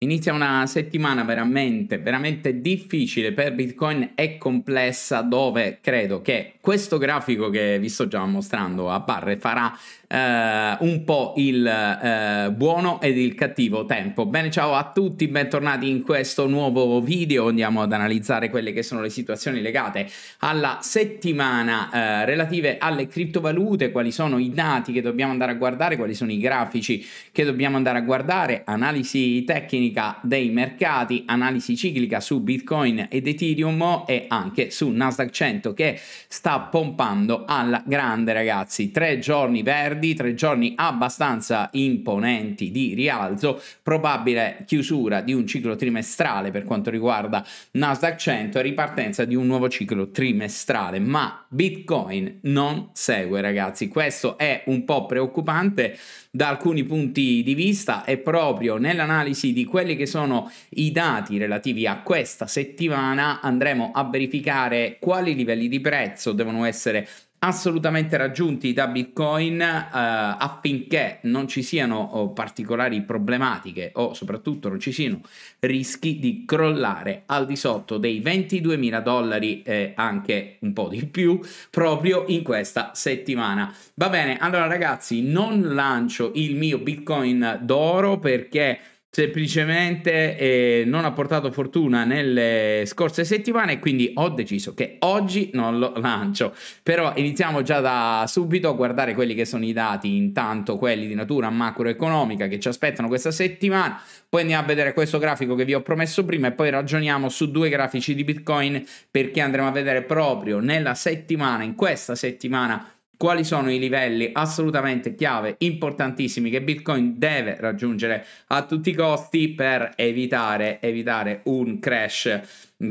Inizia una settimana veramente, veramente difficile per Bitcoin e complessa dove credo che questo grafico che vi sto già mostrando a barre farà eh, un po' il eh, buono ed il cattivo tempo. Bene, ciao a tutti, bentornati in questo nuovo video. Andiamo ad analizzare quelle che sono le situazioni legate alla settimana eh, relative alle criptovalute, quali sono i dati che dobbiamo andare a guardare, quali sono i grafici che dobbiamo andare a guardare, analisi tecniche tecnica dei mercati, analisi ciclica su Bitcoin ed Ethereum e anche su Nasdaq 100 che sta pompando alla grande ragazzi. Tre giorni verdi, tre giorni abbastanza imponenti di rialzo, probabile chiusura di un ciclo trimestrale per quanto riguarda Nasdaq 100 e ripartenza di un nuovo ciclo trimestrale, ma Bitcoin non segue ragazzi, questo è un po' preoccupante da alcuni punti di vista e proprio nell'analisi di quelli che sono i dati relativi a questa settimana andremo a verificare quali livelli di prezzo devono essere assolutamente raggiunti da Bitcoin eh, affinché non ci siano oh, particolari problematiche o soprattutto non ci siano rischi di crollare al di sotto dei 22.000 dollari e anche un po' di più proprio in questa settimana. Va bene, allora ragazzi, non lancio il mio Bitcoin d'oro perché semplicemente eh, non ha portato fortuna nelle scorse settimane quindi ho deciso che oggi non lo lancio. Però iniziamo già da subito a guardare quelli che sono i dati, intanto quelli di natura macroeconomica che ci aspettano questa settimana. Poi andiamo a vedere questo grafico che vi ho promesso prima e poi ragioniamo su due grafici di Bitcoin perché andremo a vedere proprio nella settimana, in questa settimana, quali sono i livelli assolutamente chiave, importantissimi che Bitcoin deve raggiungere a tutti i costi per evitare, evitare un crash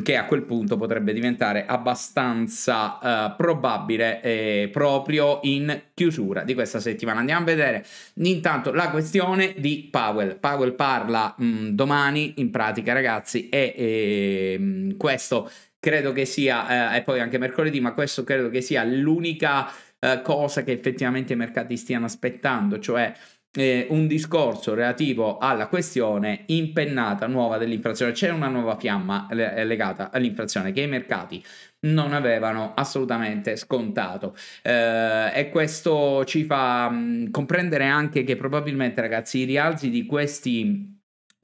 che a quel punto potrebbe diventare abbastanza uh, probabile eh, proprio in chiusura di questa settimana. Andiamo a vedere intanto la questione di Powell. Powell parla mh, mm, domani in pratica ragazzi e, e ehm, mh, questo credo che sia, eh, e poi anche mercoledì, ma questo credo che sia l'unica eh, cosa che effettivamente i mercati stiano aspettando, cioè eh, un discorso relativo alla questione impennata nuova dell'inflazione. C'è una nuova fiamma le- eh, legata all'inflazione che i mercati non avevano assolutamente scontato eh, e questo ci fa mh, mm, comprendere anche che probabilmente ragazzi i rialzi di questi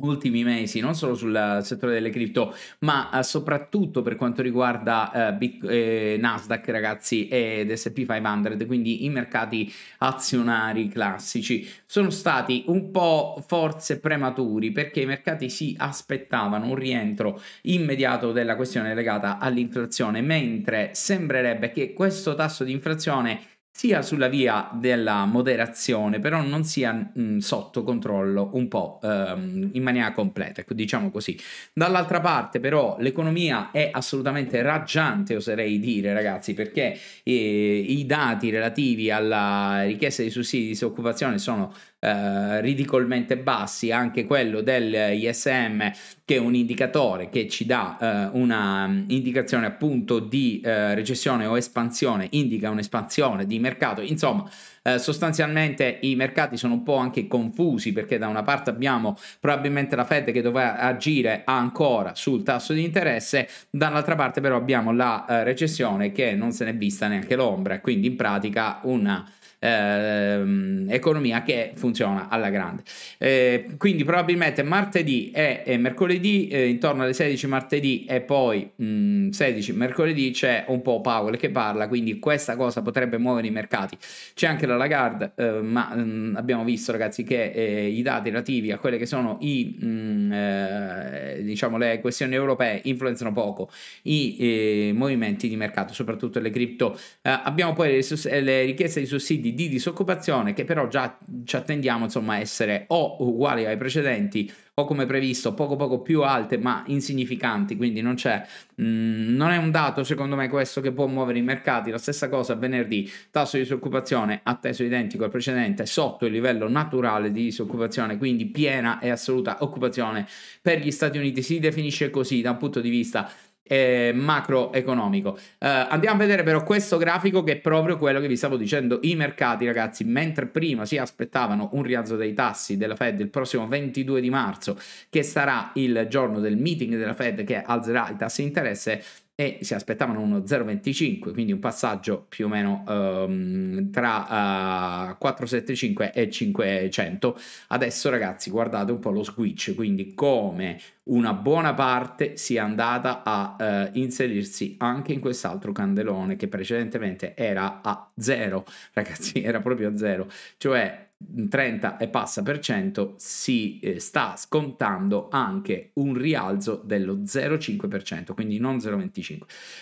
ultimi mesi, non solo sul settore delle cripto, ma eh, soprattutto per quanto riguarda eh, Bit- eh, Nasdaq, ragazzi, ed SP 500, quindi i mercati azionari classici, sono stati un po' forse prematuri perché i mercati si aspettavano un rientro immediato della questione legata all'inflazione, mentre sembrerebbe che questo tasso di inflazione sia sulla via della moderazione, però non sia mh, sotto controllo un po' ehm, in maniera completa, ecco, diciamo così. Dall'altra parte però l'economia è assolutamente raggiante, oserei dire ragazzi, perché eh, i dati relativi alla richiesta di sussidi di disoccupazione sono eh, ridicolmente bassi, anche quello dell'ISM che è un indicatore che ci dà eh, una indicazione appunto di eh, recessione o espansione, indica un'espansione di mercato, insomma eh, sostanzialmente i mercati sono un po' anche confusi perché da una parte abbiamo probabilmente la Fed che dovrà agire ancora sul tasso di interesse, dall'altra parte però abbiamo la eh, recessione che non se n'è vista neanche l'ombra, quindi in pratica una Ehm, economia che funziona alla grande. Eh, quindi probabilmente martedì e, e mercoledì, eh, intorno alle 16 martedì e poi mh, mm, 16 mercoledì c'è un po' Powell che parla, quindi questa cosa potrebbe muovere i mercati. C'è anche la della Lagarde, eh, ma mh, mm, abbiamo visto ragazzi che eh, i dati relativi a quelle che sono i, mh, mm, eh, diciamo, le questioni europee influenzano poco i eh, movimenti di mercato, soprattutto le cripto. Eh, abbiamo poi le, sus- eh, le, richieste di sussidi di disoccupazione che però già ci attendiamo insomma essere o uguali ai precedenti o come previsto poco poco più alte ma insignificanti, quindi non c'è, mh, mm, non è un dato secondo me questo che può muovere i mercati, la stessa cosa venerdì, tasso di disoccupazione atteso identico al precedente sotto il livello naturale di disoccupazione, quindi piena e assoluta occupazione per gli Stati Uniti, si definisce così da un punto di vista eh, macroeconomico. Eh, andiamo a vedere però questo grafico che è proprio quello che vi stavo dicendo. I mercati, ragazzi, mentre prima si aspettavano un rialzo dei tassi della Fed il prossimo 22 di marzo, che sarà il giorno del meeting della Fed che alzerà i tassi di interesse, e si aspettavano uno 0,25, quindi un passaggio più o meno um, tra uh, eh, 475 e 500. Adesso ragazzi guardate un po' lo switch, quindi come una buona parte sia andata a uh, inserirsi anche in quest'altro candelone che precedentemente era a 0, ragazzi era proprio a 0, cioè 30 e passa per cento si eh, sta scontando anche un rialzo dello 0,5%, quindi non 0,25%,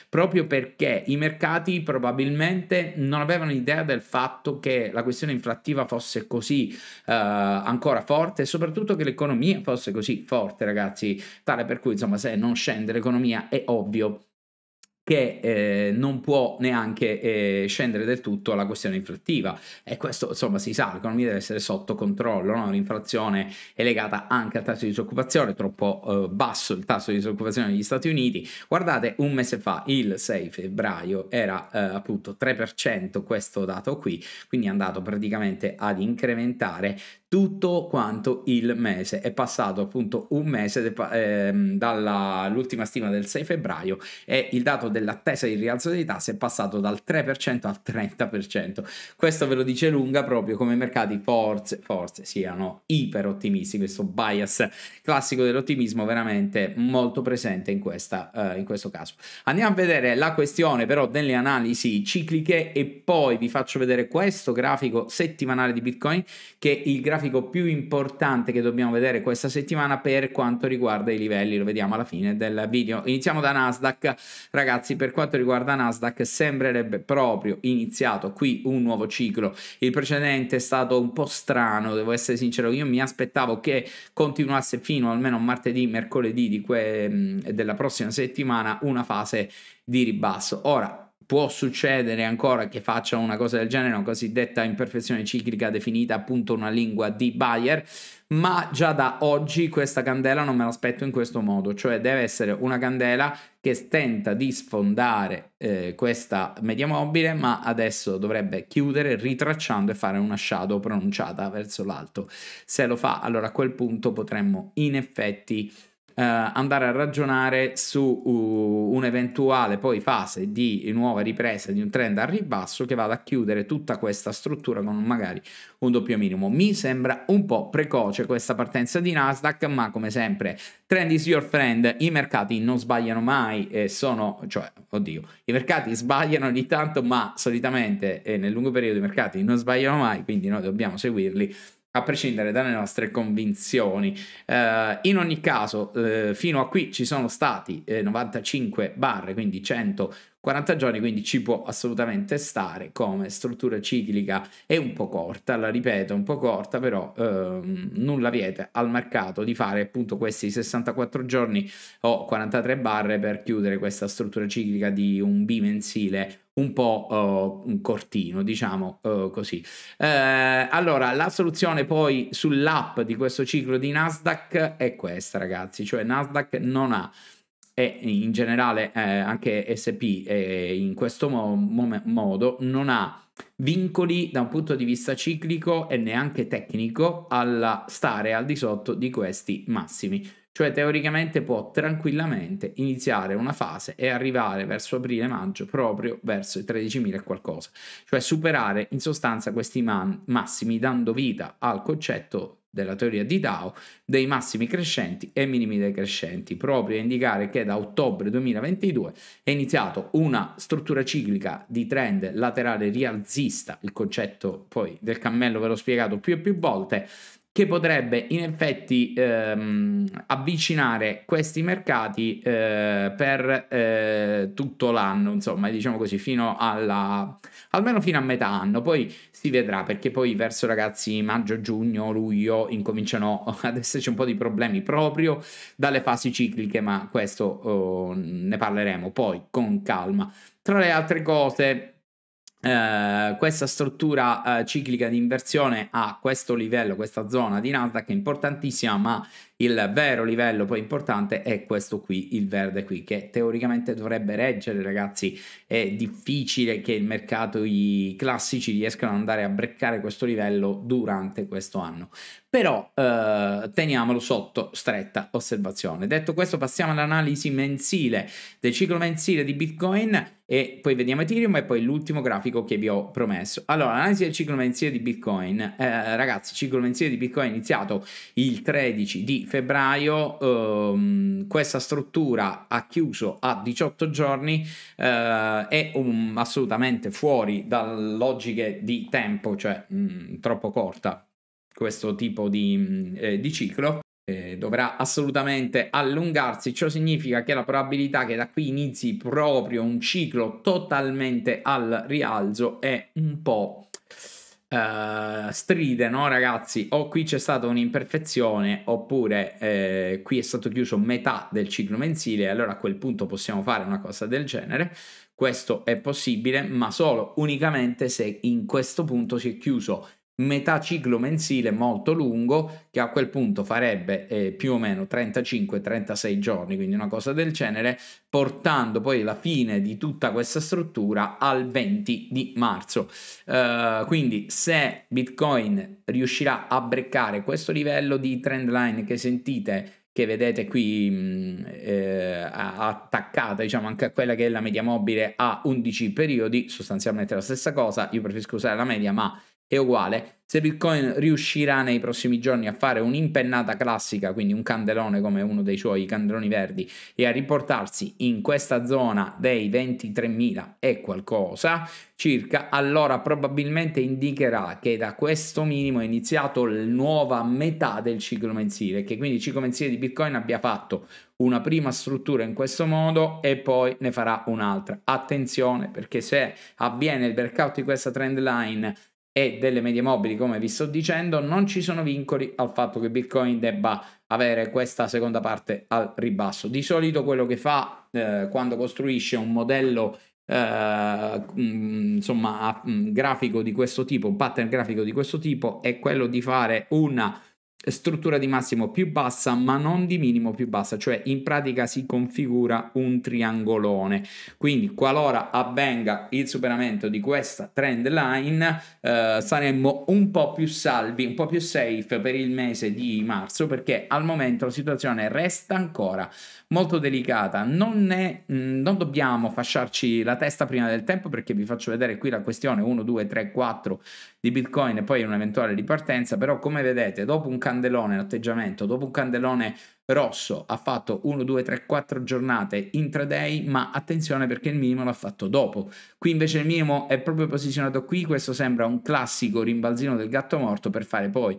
proprio perché i mercati probabilmente non avevano idea del fatto che la questione inflattiva fosse così eh, ancora forte e soprattutto che l'economia fosse così forte, ragazzi, tale per cui insomma se non scende l'economia è ovvio che eh, non può neanche eh, scendere del tutto alla questione inflattiva e questo insomma si sa, l'economia deve essere sotto controllo, no? l'inflazione è legata anche al tasso di disoccupazione, troppo eh, basso il tasso di disoccupazione negli Stati Uniti, guardate un mese fa il 6 febbraio era eh, appunto 3% questo dato qui, quindi è andato praticamente ad incrementare tutto quanto il mese. È passato appunto un mese de, eh, dall'ultima stima del 6 febbraio e il dato dell'attesa di rialzo dei tassi è passato dal 3% al 30%. Questo ve lo dice lunga proprio come i mercati forse, forse siano iper ottimisti, questo bias classico dell'ottimismo veramente molto presente in, questa, eh, in questo caso. Andiamo a vedere la questione però delle analisi cicliche e poi vi faccio vedere questo grafico settimanale di Bitcoin che il grafico grafico più importante che dobbiamo vedere questa settimana per quanto riguarda i livelli, lo vediamo alla fine del video. Iniziamo da Nasdaq, ragazzi per quanto riguarda Nasdaq sembrerebbe proprio iniziato qui un nuovo ciclo, il precedente è stato un po' strano, devo essere sincero, io mi aspettavo che continuasse fino almeno martedì, mercoledì della prossima settimana una fase di ribasso. Ora, può succedere ancora che faccia una cosa del genere, una cosiddetta imperfezione ciclica definita appunto una lingua di Bayer, ma già da oggi questa candela non me l'aspetto in questo modo, cioè deve essere una candela che tenta di sfondare eh, questa media mobile, ma adesso dovrebbe chiudere ritracciando e fare una shadow pronunciata verso l'alto. Se lo fa, allora a quel punto potremmo in effetti eh, andare a ragionare su uh, un'eventuale poi fase di nuova ripresa di un trend al ribasso che vada a chiudere tutta questa struttura con magari un doppio minimo. Mi sembra un po' precoce questa partenza di Nasdaq, ma come sempre trend is your friend, i mercati non sbagliano mai e sono, cioè, oddio, i mercati sbagliano ogni tanto, ma solitamente eh, nel lungo periodo i mercati non sbagliano mai, quindi noi dobbiamo seguirli a prescindere dalle nostre convinzioni. Eh, in ogni caso, eh, fino a qui ci sono stati eh, 95 barre, quindi 100 40 giorni quindi ci può assolutamente stare come struttura ciclica è un po' corta, la ripeto, un po' corta, però ehm, nulla vieta al mercato di fare appunto questi 64 giorni o 43 barre per chiudere questa struttura ciclica di un bimensile un po' uh, eh, un cortino, diciamo uh, così. Uh, allora, la soluzione poi sull'app di questo ciclo di Nasdaq è questa, ragazzi, cioè Nasdaq non ha e in generale eh, anche SP eh, in questo mo- mo- modo non ha vincoli da un punto di vista ciclico e neanche tecnico al stare al di sotto di questi massimi. Cioè teoricamente può tranquillamente iniziare una fase e arrivare verso aprile-maggio proprio verso i 13.000 e qualcosa. Cioè superare in sostanza questi man- massimi dando vita al concetto della teoria di Tao dei massimi crescenti e minimi decrescenti, proprio a indicare che da ottobre 2022 è iniziato una struttura ciclica di trend laterale rialzista, il concetto poi del cammello ve l'ho spiegato più e più volte, che potrebbe in effetti ehm, avvicinare questi mercati eh, per eh, tutto l'anno, insomma, diciamo così, fino alla almeno fino a metà anno, poi si vedrà perché poi verso ragazzi maggio, giugno, luglio incominciano ad esserci un po' di problemi proprio dalle fasi cicliche, ma questo oh, ne parleremo poi con calma. Tra le altre cose, eh, questa struttura eh, ciclica di inversione a questo livello, questa zona di Nasdaq è importantissima, ma il vero livello poi importante è questo qui, il verde qui, che teoricamente dovrebbe reggere, ragazzi. È difficile che il mercato, i classici riescano ad andare a breccare questo livello durante questo anno però eh, teniamolo sotto stretta osservazione. Detto questo passiamo all'analisi mensile del ciclo mensile di Bitcoin e poi vediamo Ethereum e poi l'ultimo grafico che vi ho promesso. Allora, l'analisi del ciclo mensile di Bitcoin, eh, ragazzi, il ciclo mensile di Bitcoin è iniziato il 13 di febbraio, ehm, questa struttura ha chiuso a 18 giorni, eh, è un, assolutamente fuori da logiche di tempo, cioè mh, mm, troppo corta questo tipo di, eh, di ciclo eh, dovrà assolutamente allungarsi ciò significa che la probabilità che da qui inizi proprio un ciclo totalmente al rialzo è un po' Uh, stride, no ragazzi? O qui c'è stata un'imperfezione, oppure eh, qui è stato chiuso metà del ciclo mensile, allora a quel punto possiamo fare una cosa del genere. Questo è possibile, ma solo unicamente se in questo punto si è chiuso metà ciclo mensile molto lungo che a quel punto farebbe eh, più o meno 35-36 giorni, quindi una cosa del genere, portando poi la fine di tutta questa struttura al 20 di marzo. Uh, quindi se Bitcoin riuscirà a breccare questo livello di trend line che sentite che vedete qui mm, eh, attaccata diciamo anche a quella che è la media mobile a 11 periodi sostanzialmente la stessa cosa io preferisco usare la media ma è uguale. Se Bitcoin riuscirà nei prossimi giorni a fare un'impennata classica, quindi un candelone come uno dei suoi candeloni verdi, e a riportarsi in questa zona dei 23.000 e qualcosa circa, allora probabilmente indicherà che da questo minimo è iniziato la nuova metà del ciclo mensile, che quindi il ciclo mensile di Bitcoin abbia fatto una prima struttura in questo modo e poi ne farà un'altra. Attenzione perché se avviene il breakout di questa trend line e delle medie mobili, come vi sto dicendo, non ci sono vincoli al fatto che Bitcoin debba avere questa seconda parte al ribasso. Di solito quello che fa eh, quando costruisce un modello eh, mm, insomma mm, grafico di questo tipo, un pattern grafico di questo tipo è quello di fare una struttura di massimo più bassa ma non di minimo più bassa cioè in pratica si configura un triangolone quindi qualora avvenga il superamento di questa trend line eh, saremmo un po' più salvi un po' più safe per il mese di marzo perché al momento la situazione resta ancora molto delicata non, è, mh, mm, non dobbiamo fasciarci la testa prima del tempo perché vi faccio vedere qui la questione 1 2 3 4 di Bitcoin e poi un'eventuale ripartenza, però come vedete dopo un candelone, l'atteggiamento, dopo un candelone rosso ha fatto 1, 2, 3, 4 giornate intraday, ma attenzione perché il minimo l'ha fatto dopo. Qui invece il minimo è proprio posizionato qui, questo sembra un classico rimbalzino del gatto morto per fare poi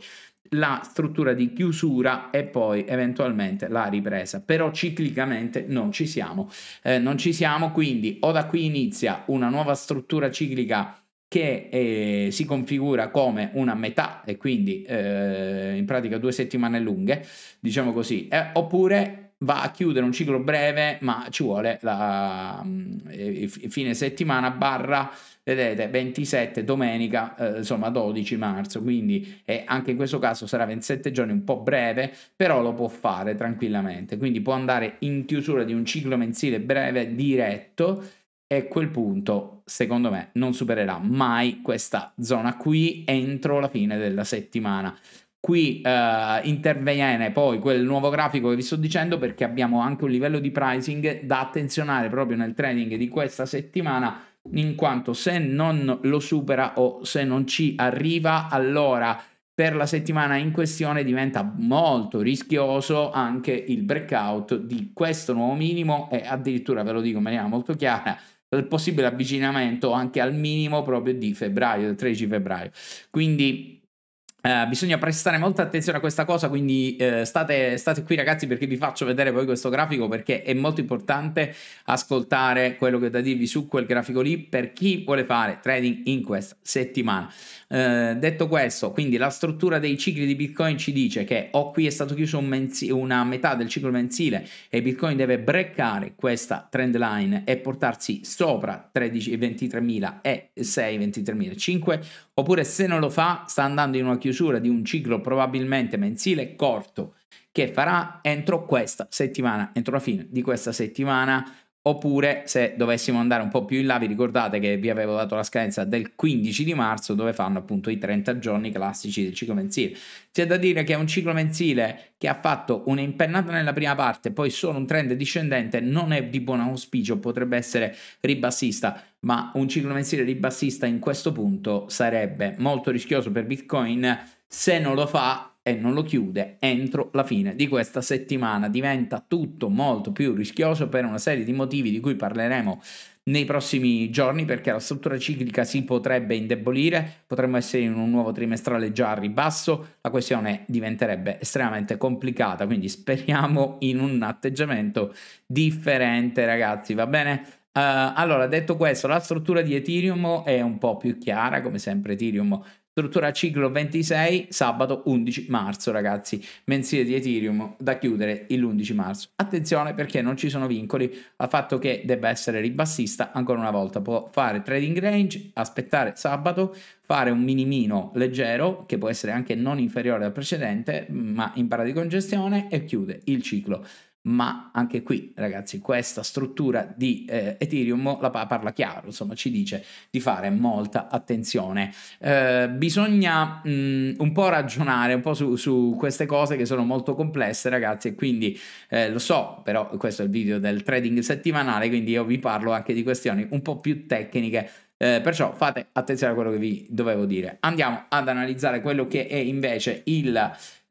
la struttura di chiusura e poi eventualmente la ripresa però ciclicamente non ci siamo eh, non ci siamo quindi o da qui inizia una nuova struttura ciclica che eh, si configura come una metà e quindi eh, in pratica due settimane lunghe, diciamo così, eh, oppure va a chiudere un ciclo breve ma ci vuole la mm, eh, fine settimana barra vedete 27 domenica eh, insomma 12 marzo quindi eh, anche in questo caso sarà 27 giorni un po' breve però lo può fare tranquillamente quindi può andare in chiusura di un ciclo mensile breve diretto e a quel punto, secondo me, non supererà mai questa zona qui entro la fine della settimana. Qui eh, interviene poi quel nuovo grafico che vi sto dicendo perché abbiamo anche un livello di pricing da attenzionare proprio nel trading di questa settimana in quanto se non lo supera o se non ci arriva allora per la settimana in questione diventa molto rischioso anche il breakout di questo nuovo minimo e addirittura ve lo dico in maniera molto chiara il possibile avvicinamento anche al minimo proprio di febbraio, del 13 febbraio. Quindi Uh, bisogna prestare molta attenzione a questa cosa, quindi uh, state, state, qui ragazzi perché vi faccio vedere poi questo grafico perché è molto importante ascoltare quello che ho da dirvi su quel grafico lì per chi vuole fare trading in questa settimana. Eh, detto questo, quindi la struttura dei cicli di Bitcoin ci dice che o qui è stato chiuso un mensi- una metà del ciclo mensile e Bitcoin deve breccare questa trend line e portarsi sopra 13, 23.000 e 6, oppure se non lo fa sta andando in una chiusura di un ciclo probabilmente mensile corto che farà entro questa settimana, entro la fine di questa settimana Oppure se dovessimo andare un po' più in là, vi ricordate che vi avevo dato la scadenza del 15 di marzo dove fanno appunto i 30 giorni classici del ciclo mensile. C'è da dire che un ciclo mensile che ha fatto un'impennata nella prima parte, poi solo un trend discendente, non è di buon auspicio, potrebbe essere ribassista, ma un ciclo mensile ribassista in questo punto sarebbe molto rischioso per Bitcoin se non lo fa e non lo chiude entro la fine di questa settimana. Diventa tutto molto più rischioso per una serie di motivi di cui parleremo nei prossimi giorni perché la struttura ciclica si potrebbe indebolire, potremmo essere in un nuovo trimestrale già a ribasso, la questione diventerebbe estremamente complicata, quindi speriamo in un atteggiamento differente ragazzi, va bene? Uh, allora, detto questo, la struttura di Ethereum è un po' più chiara, come sempre Ethereum struttura ciclo 26 sabato 11 marzo ragazzi mensile di Ethereum da chiudere l'11 marzo attenzione perché non ci sono vincoli al fatto che debba essere ribassista ancora una volta può fare trading range aspettare sabato fare un minimino leggero che può essere anche non inferiore al precedente ma in para di congestione e chiude il ciclo ma anche qui ragazzi questa struttura di eh, Ethereum la parla chiaro insomma ci dice di fare molta attenzione eh, bisogna mh, mm, un po' ragionare un po' su, su, queste cose che sono molto complesse ragazzi e quindi eh, lo so però questo è il video del trading settimanale quindi io vi parlo anche di questioni un po' più tecniche eh, perciò fate attenzione a quello che vi dovevo dire. Andiamo ad analizzare quello che è invece il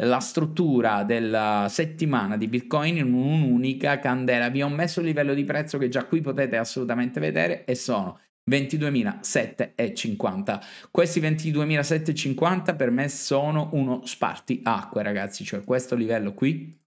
la struttura della settimana di Bitcoin in un'unica candela. Vi ho messo il livello di prezzo che già qui potete assolutamente vedere e sono 22.750. Questi 22.750 per me sono uno spartiacque, ragazzi, cioè questo livello qui.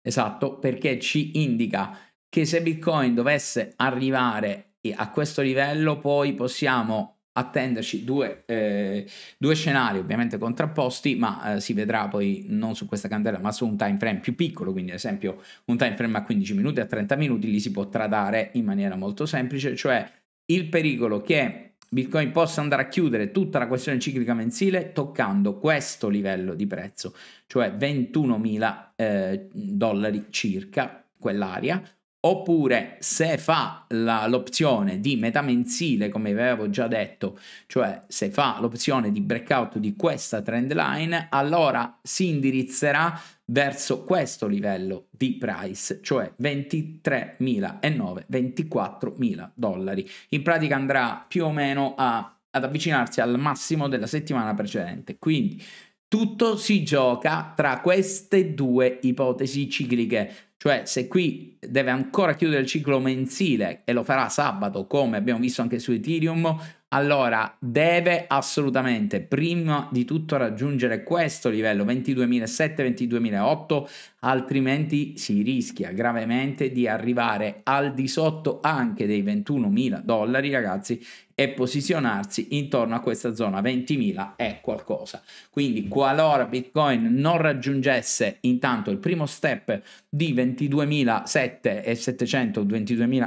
Esatto, perché ci indica che se Bitcoin dovesse arrivare a questo livello, poi possiamo attenderci due, eh, due, scenari ovviamente contrapposti, ma eh, si vedrà poi non su questa candela, ma su un time frame più piccolo, quindi ad esempio un time frame a 15 minuti, a 30 minuti, li si può tradare in maniera molto semplice, cioè il pericolo che Bitcoin possa andare a chiudere tutta la questione ciclica mensile toccando questo livello di prezzo, cioè 21.000 eh, dollari circa, quell'area, Oppure se fa la, l'opzione di metà mensile, come vi avevo già detto, cioè se fa l'opzione di breakout di questa trend line, allora si indirizzerà verso questo livello di price, cioè 23.009, 24.000 dollari. In pratica andrà più o meno a, ad avvicinarsi al massimo della settimana precedente. Quindi tutto si gioca tra queste due ipotesi cicliche cioè, se qui deve ancora chiudere il ciclo mensile e lo farà sabato, come abbiamo visto anche su Ethereum, allora deve assolutamente prima di tutto raggiungere questo livello 22.007-22.008, altrimenti si rischia gravemente di arrivare al di sotto anche dei 21.000 dollari, ragazzi, e posizionarsi intorno a questa zona 20.000 è qualcosa. Quindi qualora Bitcoin non raggiungesse intanto il primo step di 22.700 e 700,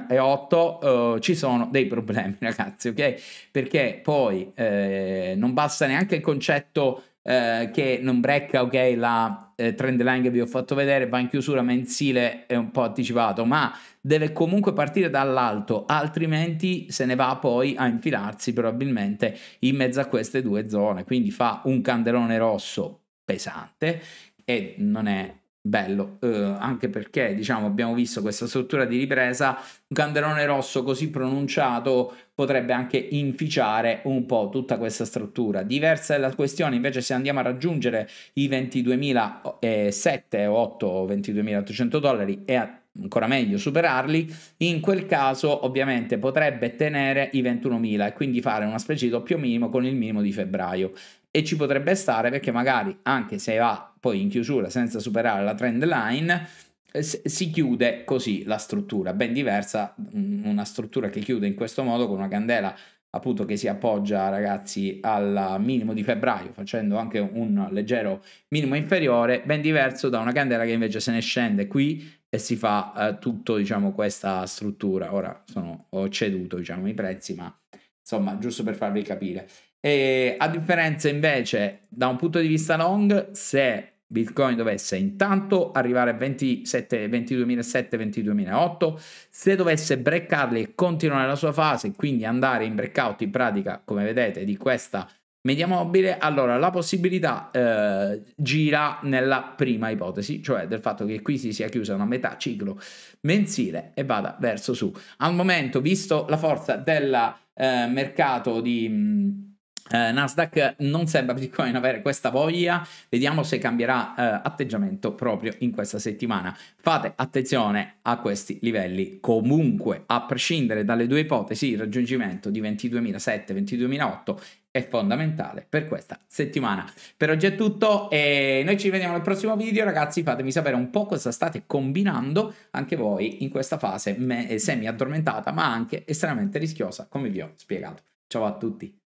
eh, ci sono dei problemi ragazzi, ok? Perché poi eh, non basta neanche il concetto eh, che non brecca, ok, la eh, trend line che vi ho fatto vedere va in chiusura mensile è un po' anticipato ma deve comunque partire dall'alto altrimenti se ne va poi a infilarsi probabilmente in mezzo a queste due zone quindi fa un candelone rosso pesante e non è bello, eh, anche perché diciamo, abbiamo visto questa struttura di ripresa, un candelone rosso così pronunciato potrebbe anche inficiare un po' tutta questa struttura. Diversa è la questione invece se andiamo a raggiungere i 22.007 o 8 22.800 dollari e a ancora meglio superarli, in quel caso ovviamente potrebbe tenere i 21.000 e quindi fare una specie di doppio minimo con il minimo di febbraio e ci potrebbe stare perché magari anche se va poi in chiusura senza superare la trend line, eh, si chiude così la struttura, ben diversa una struttura che chiude in questo modo con una candela appunto che si appoggia ragazzi al minimo di febbraio facendo anche un leggero minimo inferiore ben diverso da una candela che invece se ne scende qui e si fa eh, tutto diciamo questa struttura ora sono, ho ceduto diciamo i prezzi ma insomma giusto per farvi capire e a differenza invece, da un punto di vista long, se Bitcoin dovesse intanto arrivare a 27, 22.007, 22.008, se dovesse breccarli e continuare la sua fase, quindi andare in breakout in pratica, come vedete, di questa media mobile, allora la possibilità eh, gira nella prima ipotesi, cioè del fatto che qui si sia chiusa una metà ciclo mensile e vada verso su. Al momento, visto la forza del eh, mercato di... Mh, eh, Nasdaq non sembra Bitcoin avere questa voglia, vediamo se cambierà eh, atteggiamento proprio in questa settimana. Fate attenzione a questi livelli, comunque a prescindere dalle due ipotesi il raggiungimento di 22.007-22.008 è fondamentale per questa settimana. Per oggi è tutto e noi ci vediamo nel prossimo video ragazzi, fatemi sapere un po' cosa state combinando anche voi in questa fase semi addormentata ma anche estremamente rischiosa come vi ho spiegato. Ciao a tutti!